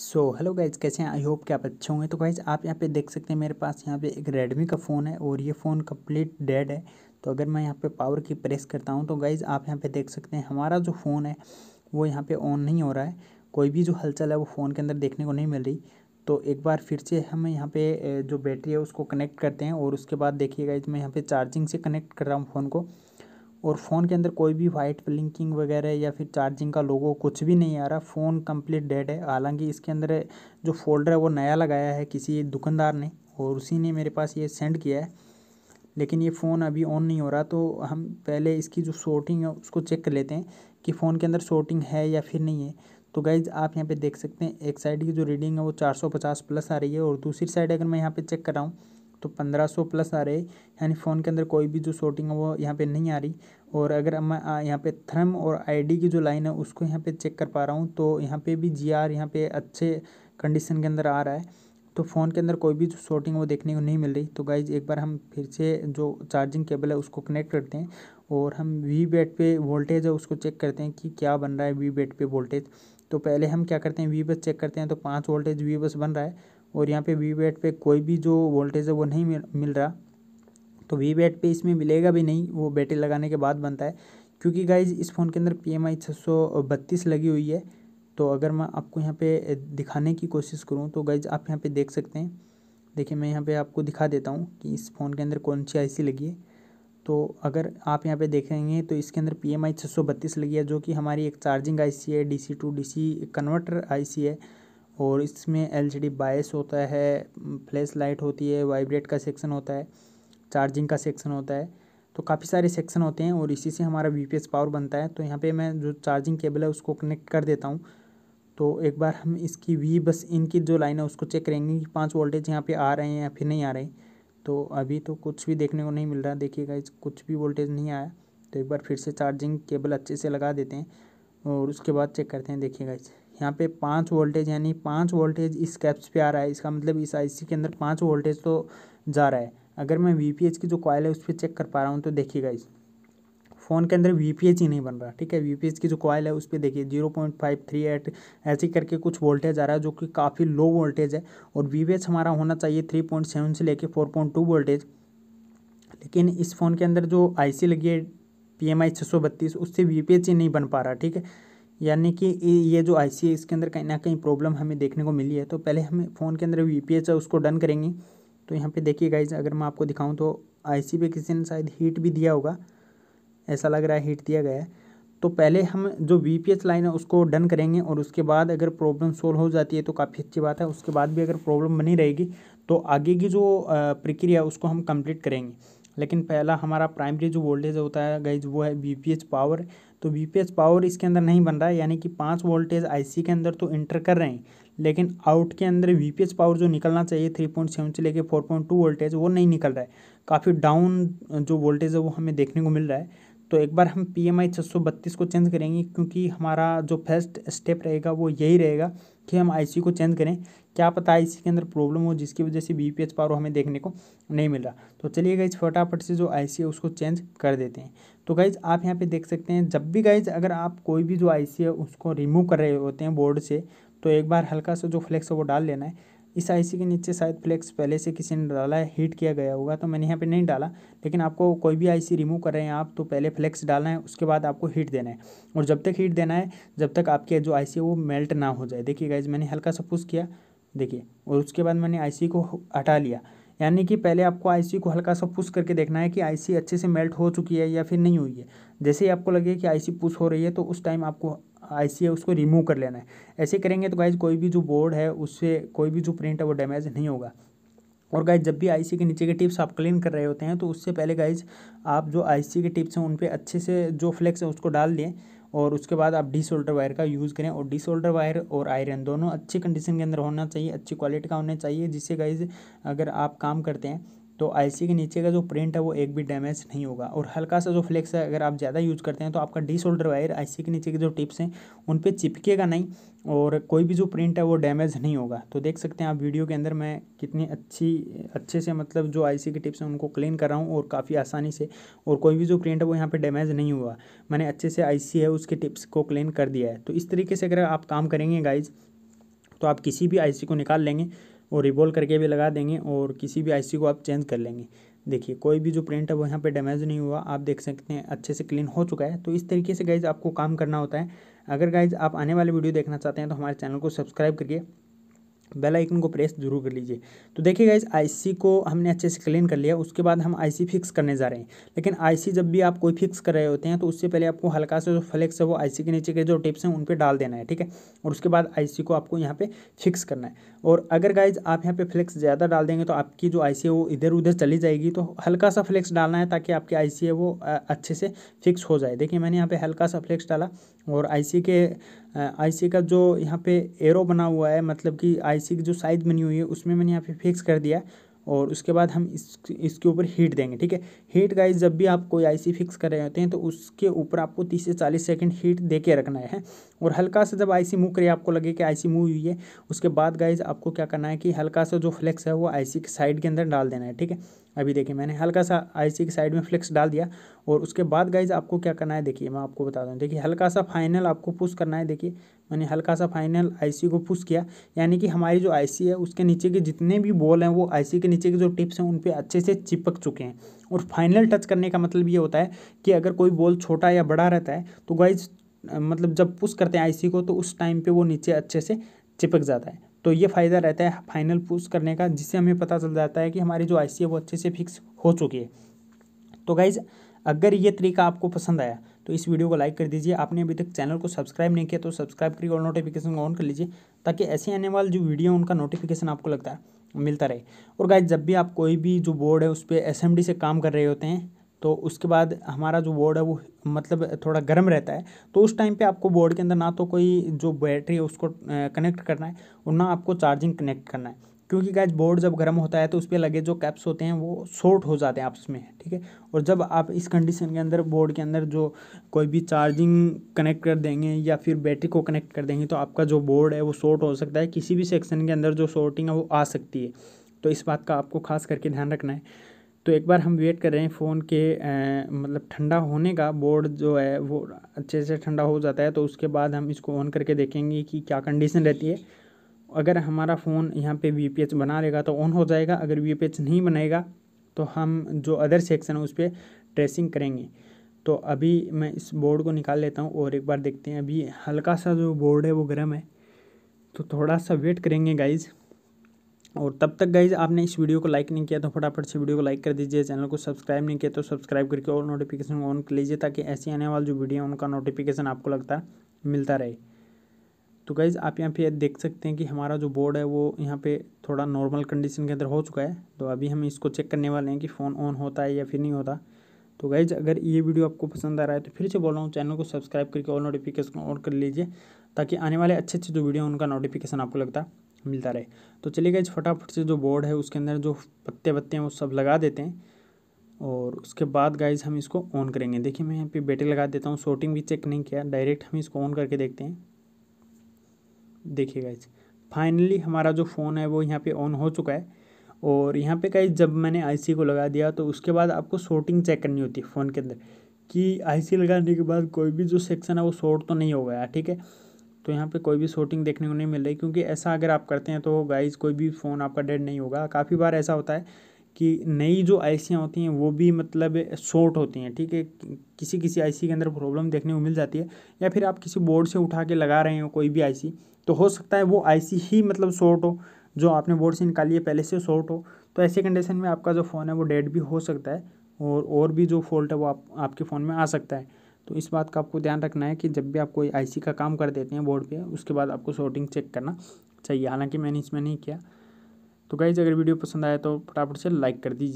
so hello guys कैसे हैं I hope कि आप अच्छे होंगे तो गाइज आप यहाँ पे देख सकते हैं मेरे पास यहाँ पे एक रेडमी का फ़ोन है और ये फ़ोन कंप्लीट डेड है तो अगर मैं यहाँ पे पावर की प्रेस करता हूँ तो गाइज आप यहाँ पे देख सकते हैं हमारा जो फ़ोन है वो यहाँ पे ऑन नहीं हो रहा है कोई भी जो हलचल है वो फ़ोन के अंदर देखने को नहीं मिल रही तो एक बार फिर से हम यहाँ पे जो बैटरी है उसको कनेक्ट करते हैं और उसके बाद देखिए गाइज मैं यहाँ पर चार्जिंग से कनेक्ट कर रहा हूँ फ़ोन को और फ़ोन के अंदर कोई भी वाइट ब्लिंकिंग वगैरह या फिर चार्जिंग का लोगो कुछ भी नहीं आ रहा फ़ोन कंप्लीट डेड है हालांकि इसके अंदर जो फोल्डर है वो नया लगाया है किसी दुकानदार ने और उसी ने मेरे पास ये सेंड किया है लेकिन ये फ़ोन अभी ऑन नहीं हो रहा तो हम पहले इसकी जो शॉर्टिंग है उसको चेक कर लेते हैं कि फ़ोन के अंदर शॉर्टिंग है या फिर नहीं है तो गाइज आप यहाँ पे देख सकते हैं एक साइड की जो रीडिंग है वो 450 प्लस आ रही है और दूसरी साइड अगर मैं यहाँ पे चेक कर रहा हूँ तो 1500 प्लस आ रहे यानी फ़ोन के अंदर कोई भी जो शॉर्टिंग है वो यहाँ पे नहीं आ रही और अगर मैं यहाँ पे थर्म और आईडी की जो लाइन है उसको यहाँ पे चेक कर पा रहा हूँ तो यहाँ पे भी जी आर यहाँ पे अच्छे कंडीशन के अंदर आ रहा है तो फ़ोन के अंदर कोई भी जो शॉर्टिंग वो देखने को नहीं मिल रही तो गाइज एक बार हम फिर से जो चार्जिंग केबल है उसको कनेक्ट करते हैं और हम वी बेट पर वोल्टेज है उसको चेक करते हैं कि क्या बन रहा है वी बेट पर वोल्टेज तो पहले हम क्या करते हैं वी बस चेक करते हैं तो पाँच वोल्टेज वी बस बन रहा है और यहाँ पे वी बैट पे कोई भी जो वोल्टेज है वो नहीं मिल रहा तो वी बैट पर इसमें मिलेगा भी नहीं वो बैटरी लगाने के बाद बनता है क्योंकि गाइज इस फ़ोन के अंदर पी एम आई लगी हुई है तो अगर मैं आपको यहाँ पे दिखाने की कोशिश करूँ तो गाइज आप यहाँ पे देख सकते हैं देखिए मैं यहाँ पे आपको दिखा देता हूँ कि इस फ़ोन के अंदर कौन सी आईसी लगी है तो अगर आप यहाँ पे देखेंगे तो इसके अंदर पी एम आई लगी है जो कि हमारी एक चार्जिंग आई है D C to D C converter आई है और इसमें एलसीडी बायस होता है फ्लैश लाइट होती है वाइब्रेट का सेक्शन होता है चार्जिंग का सेक्शन होता है तो काफ़ी सारे सेक्शन होते हैं और इसी से हमारा वी पावर बनता है तो यहाँ पे मैं जो चार्जिंग केबल है उसको कनेक्ट कर देता हूँ तो एक बार हम इसकी वी बस इनकी जो लाइन है उसको चेक करेंगे कि पाँच वोल्टेज यहाँ पर आ रहे हैं या फिर नहीं आ रहे तो अभी तो कुछ भी देखने को नहीं मिल रहा देखिएगा इस कुछ भी वोल्टेज नहीं आया तो एक बार फिर से चार्जिंग केबल अच्छे से लगा देते हैं और उसके बाद चेक करते हैं देखिएगा इसे यहाँ पे पाँच वोल्टेज यानी पाँच वोल्टेज इस कैप्स पे आ रहा है इसका मतलब इस आईसी के अंदर पाँच वोल्टेज तो जा रहा है अगर मैं वी की जो कॉयल है उस पर चेक कर पा रहा हूँ तो देखिएगा इस फ़ोन के अंदर वी ही नहीं बन रहा ठीक है वी की जो कॉयल है उस पर देखिए zero point five three eight ऐसे करके कुछ वोल्टेज आ रहा है जो कि काफ़ी लो वोल्टेज है और वी हमारा होना चाहिए थ्री पॉइंट सेवन से लेके फोर पॉइंट टू वोल्टेज लेकिन इस फ़ोन के अंदर जो सी लगी है पी एम आई छः सौ बत्तीस उससे वी ही नहीं बन पा रहा ठीक है यानी कि ये जो आई सी है इसके अंदर कहीं ना कहीं प्रॉब्लम हमें देखने को मिली है तो पहले हमें फ़ोन के अंदर वी पी एच है उसको डन करेंगे तो यहाँ पे देखिए गाइज अगर मैं आपको दिखाऊं तो आई सी पे किसी ने शायद हीट भी दिया होगा ऐसा लग रहा है हीट दिया गया है तो पहले हम जो वी पी एच लाइन है उसको डन करेंगे और उसके बाद अगर प्रॉब्लम सोल्व हो जाती है तो काफ़ी अच्छी बात है उसके बाद भी अगर प्रॉब्लम बनी रहेगी तो आगे की जो प्रक्रिया उसको हम कम्प्लीट करेंगे लेकिन पहला हमारा प्राइमरी जो वोल्टेज होता है गाइज वो है वी पी एच पावर तो वीपीएस पावर इसके अंदर नहीं बन रहा है यानी कि पाँच वोल्टेज आईसी के अंदर तो इंटर कर रहे हैं लेकिन आउट के अंदर वीपीएस पावर जो निकलना चाहिए थ्री पॉइंट सेवन से लेकर फोर पॉइंट टू वोल्टेज वो नहीं निकल रहा है काफ़ी डाउन जो वोल्टेज है वो हमें देखने को मिल रहा है तो एक बार हम पी एम आई छः सौ बत्तीस को चेंज करेंगे क्योंकि हमारा जो फर्स्ट स्टेप रहेगा वो यही रहेगा कि हम आई सी को चेंज करें क्या पता आई सी के अंदर प्रॉब्लम हो जिसकी वजह से बी पी एच पावर हमें देखने को नहीं मिल रहा तो चलिएगा इस फटाफट से जो आई सी है उसको चेंज कर देते हैं तो गाइज आप यहाँ पे देख सकते हैं जब भी गाइज अगर आप कोई भी जो आईसी है उसको रिमूव कर रहे होते हैं बोर्ड से तो एक बार हल्का सा जो फ्लेक्स है वो डाल लेना है इस आईसी के नीचे शायद फ्लेक्स पहले से किसी ने डाला है हीट किया गया होगा तो मैंने यहाँ पे नहीं डाला लेकिन आपको कोई भी आईसी रिमूव कर रहे हैं आप तो पहले फ्लेक्स डालना है उसके बाद आपको हीट देना है और जब तक हीट देना है जब तक आपके जो आईसी है वो मेल्ट ना हो जाए देखिए गाइज मैंने हल्का सा पुश किया देखिए और उसके बाद मैंने आईसी को हटा लिया यानी कि पहले आपको आईसी को हल्का सा पुश करके देखना है कि आईसी अच्छे से मेल्ट हो चुकी है या फिर नहीं हुई है जैसे ही आपको लगे कि आईसी पुश हो रही है तो उस टाइम आपको आईसी है उसको रिमूव कर लेना है ऐसे करेंगे तो गाइज कोई भी जो बोर्ड है उससे कोई भी जो प्रिंट है वो डैमेज नहीं होगा और गाइज जब भी आईसी के नीचे के टिप्स आप क्लीन कर रहे होते हैं तो उससे पहले गाइज आप जो आईसी के टिप्स हैं उन पर अच्छे से जो फ्लेक्स है उसको डाल दें और उसके बाद आप डी सोल्डर वायर का यूज़ करें और डी सोल्डर वायर और आयरन दोनों अच्छी कंडीशन के अंदर होना चाहिए अच्छी क्वालिटी का होना चाहिए जिससे गाइज अगर आप काम करते हैं तो आईसी के नीचे का जो प्रिंट है वो एक भी डैमेज नहीं होगा और हल्का सा जो फ्लेक्स है अगर आप ज़्यादा यूज़ करते हैं तो आपका डी शोल्डर वायर आईसी के नीचे के जो टिप्स हैं उन पर चिपकेगा नहीं और कोई भी जो प्रिंट है वो डैमेज नहीं होगा तो देख सकते हैं आप वीडियो के अंदर मैं कितनी अच्छी अच्छे से मतलब जो आई सी के टिप्स हैं उनको क्लीन कर रहा हूँ और काफ़ी आसानी से और कोई भी जो प्रिंट है वो यहाँ पर डैमेज नहीं हुआ मैंने अच्छे से सी है उसके टिप्स को क्लीन कर दिया है तो इस तरीके से अगर आप काम करेंगे गाइज तो आप किसी भी सी को निकाल लेंगे और रिबोल करके भी लगा देंगे और किसी भी आईसी को आप चेंज कर लेंगे देखिए कोई भी जो प्रिंट है वो यहाँ पे डैमेज नहीं हुआ आप देख सकते हैं अच्छे से क्लीन हो चुका है तो इस तरीके से गाइज आपको काम करना होता है अगर गाइज आप आने वाले वीडियो देखना चाहते हैं तो हमारे चैनल को सब्सक्राइब करिए बेल आइकन को प्रेस जरूर कर लीजिए तो देखिए गाइज आईसी को हमने अच्छे से क्लीन कर लिया उसके बाद हम आईसी फिक्स करने जा रहे हैं लेकिन आईसी जब भी आप कोई फिक्स कर रहे होते हैं तो उससे पहले आपको हल्का सा जो फ्लेक्स है वो आईसी के नीचे के जो टिप्स हैं उन पर डाल देना है ठीक है और उसके बाद आई को आपको यहाँ पर फिक्स करना है और अगर गाइज आप यहाँ पर फ्लेक्स ज़्यादा डाल देंगे तो आपकी जो आई है वो इधर उधर चली जाएगी तो हल्का सा फ्लेक्स डालना है ताकि आपकी आई है वो अच्छे से फिक्स हो जाए देखिए मैंने यहाँ पर हल्का सा फ्लेक्स डाला और आई के आईसी का जो यहाँ पे एरो बना हुआ है मतलब कि आईसी की जो साइज़ बनी हुई है उसमें मैंने यहाँ पे फिक्स कर दिया और उसके बाद हम इस इसके ऊपर हीट देंगे ठीक है हीट गाइस जब भी आप कोई आईसी फिक्स कर रहे होते हैं तो उसके ऊपर आपको तीस से चालीस सेकंड हीट दे के रखना है और हल्का सा जब आईसी मूव करिए आपको लगे कि आईसी मूव हुई है उसके बाद गाइज आपको क्या करना है कि हल्का सा जो फ्लेक्स है वो आईसी के साइड के अंदर डाल देना है ठीक है अभी देखिए मैंने हल्का सा आईसी की साइड में फ्लेक्स डाल दिया और उसके बाद गाइज आपको क्या करना है देखिए मैं आपको बता दूँ देखिए हल्का सा फाइनल आपको पुश करना है देखिए मैंने हल्का सा फाइनल आईसी को पुश किया यानी कि हमारी जो आईसी है उसके नीचे के जितने भी बॉल हैं वो आईसी के नीचे के जो टिप्स हैं उन पर अच्छे से चिपक चुके हैं और फाइनल टच करने का मतलब ये होता है कि अगर कोई बॉल छोटा या बड़ा रहता है तो गाइज मतलब जब पुश करते हैं आई को तो उस टाइम पर वो नीचे अच्छे से चिपक जाता है तो ये फ़ायदा रहता है फाइनल पुश करने का जिससे हमें पता चल जाता है कि हमारी जो आई है वो अच्छे से फिक्स हो चुकी है तो गाइज़ अगर ये तरीका आपको पसंद आया तो इस वीडियो को लाइक कर दीजिए आपने अभी तक चैनल को सब्सक्राइब नहीं किया तो सब्सक्राइब करिए और नोटिफिकेशन ऑन कर लीजिए ताकि ऐसे आने वाले जो वीडियो उनका नोटिफिकेशन आपको लगता है मिलता रहे और गाइज जब भी आप कोई भी जो बोर्ड है उस पर एस से काम कर रहे होते हैं तो उसके बाद हमारा जो बोर्ड है वो मतलब थोड़ा गर्म रहता है तो उस टाइम पे आपको बोर्ड के अंदर ना तो कोई जो बैटरी है उसको कनेक्ट करना है और ना आपको चार्जिंग कनेक्ट करना है क्योंकि क्या बोर्ड जब गर्म होता है तो उस पर लगे जो कैप्स होते हैं वो शॉर्ट हो जाते हैं आपस में ठीक है और जब आप इस कंडीशन के अंदर बोर्ड के अंदर जो कोई भी चार्जिंग कनेक्ट कर देंगे या फिर बैटरी को कनेक्ट कर देंगे तो आपका जो बोर्ड है वो शॉर्ट हो सकता है किसी भी सेक्शन के अंदर जो शॉर्टिंग है वो आ सकती है तो इस बात का आपको खास करके ध्यान रखना है तो एक बार हम वेट कर रहे हैं फ़ोन के आ, मतलब ठंडा होने का बोर्ड जो है वो अच्छे से ठंडा हो जाता है तो उसके बाद हम इसको ऑन करके देखेंगे कि क्या कंडीशन रहती है अगर हमारा फ़ोन यहाँ पे वी बना रहेगा तो ऑन हो जाएगा अगर वी नहीं बनेगा तो हम जो अदर सेक्शन है उस पर ट्रेसिंग करेंगे तो अभी मैं इस बोर्ड को निकाल लेता हूँ और एक बार देखते हैं अभी हल्का सा जो बोर्ड है वो गर्म है तो थोड़ा सा वेट करेंगे गाइज़ और तब तक गाइज आपने इस वीडियो को लाइक नहीं किया तो फटाफट से वीडियो को लाइक कर दीजिए चैनल को सब्सक्राइब नहीं किया तो सब्सक्राइब करके और नोटिफिकेशन ऑन कर लीजिए ताकि ऐसी आने वाली जो वीडियो है उनका नोटिफिकेशन आपको लगता मिलता रहे तो गाइज़ आप यहाँ पे देख सकते हैं कि हमारा जो बोर्ड है वो यहाँ पे थोड़ा नॉर्मल कंडीशन के अंदर हो चुका है तो अभी हम इसको चेक करने वाले हैं कि फ़ोन ऑन होता है या फिर नहीं होता तो गाइज़ अगर ये वीडियो आपको पसंद आ रहा है तो फिर से बोल रहा हूँ चैनल को सब्सक्राइब करके और नोटिफिकेशन ऑन कर लीजिए ताकि आने वाले अच्छे अच्छे जो वीडियो उनका नोटिफिकेशन आपको लगता मिलता रहे तो चलिए गए फटाफट से जो बोर्ड है उसके अंदर जो पत्ते वत्ते हैं वो सब लगा देते हैं और उसके बाद गाइज हम इसको ऑन करेंगे देखिए मैं यहाँ पे बैटरी लगा देता हूँ शॉर्टिंग भी चेक नहीं किया डायरेक्ट हम इसको ऑन करके देखते हैं देखिए गाइज फाइनली हमारा जो फ़ोन है वो यहाँ पे ऑन हो चुका है और यहाँ पे गाइज जब मैंने आईसी को लगा दिया तो उसके बाद आपको शॉर्टिंग चेक करनी होती है फ़ोन के अंदर कि आईसी लगाने के बाद कोई भी जो सेक्शन है वो शॉर्ट तो नहीं हो गया ठीक है तो यहाँ पे कोई भी शॉर्टिंग देखने को नहीं मिल रही क्योंकि ऐसा अगर आप करते हैं तो गाइज कोई भी फ़ोन आपका डेड नहीं होगा काफ़ी बार ऐसा होता है कि नई जो आईसियाँ होती हैं वो भी मतलब शॉर्ट होती हैं ठीक है किसी किसी आईसी के अंदर प्रॉब्लम देखने को मिल जाती है या फिर आप किसी बोर्ड से उठा के लगा रहे हो कोई भी आईसी तो हो सकता है वो आईसी ही मतलब शॉर्ट हो जो आपने बोर्ड से निकाली है पहले से शॉर्ट हो तो ऐसे कंडीशन में आपका जो फ़ोन है वो डेड भी हो सकता है और और भी जो फॉल्ट है वो आप, आपके फ़ोन में आ सकता है तो इस बात का आपको ध्यान रखना है कि जब भी आप कोई आई का काम कर देते हैं बोर्ड पर उसके बाद आपको शॉर्टिंग चेक करना चाहिए हालांकि मैंने इसमें नहीं किया तो गाइज अगर वीडियो पसंद आया तो फटाफट से लाइक कर दीजिए